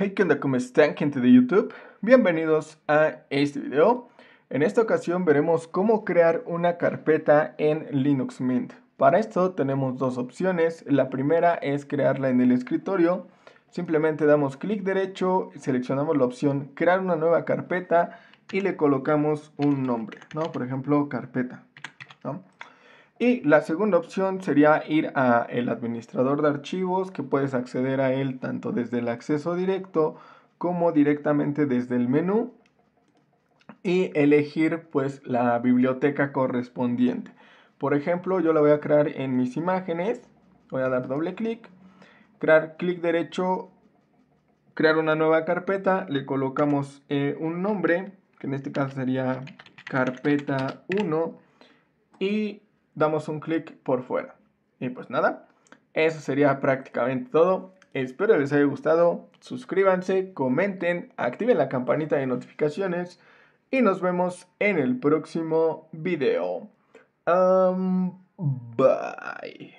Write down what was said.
hey, ¿qué onda? ¿Cómo están, gente de YouTube? Bienvenidos a este video. En esta ocasión veremos cómo crear una carpeta en Linux Mint. Para esto tenemos dos opciones. La primera es crearla en el escritorio. Simplemente damos clic derecho, seleccionamos la opción crear una nueva carpeta y le colocamos un nombre, ¿no? Por ejemplo, carpeta, ¿no? Y la segunda opción sería ir a el administrador de archivos que puedes acceder a él tanto desde el acceso directo como directamente desde el menú y elegir pues la biblioteca correspondiente. Por ejemplo, yo la voy a crear en mis imágenes, voy a dar doble clic, crear clic derecho, crear una nueva carpeta, le colocamos eh, un nombre, que en este caso sería carpeta 1 y damos un clic por fuera. Y pues nada, eso sería prácticamente todo. Espero les haya gustado. Suscríbanse, comenten, activen la campanita de notificaciones y nos vemos en el próximo video. Um, bye.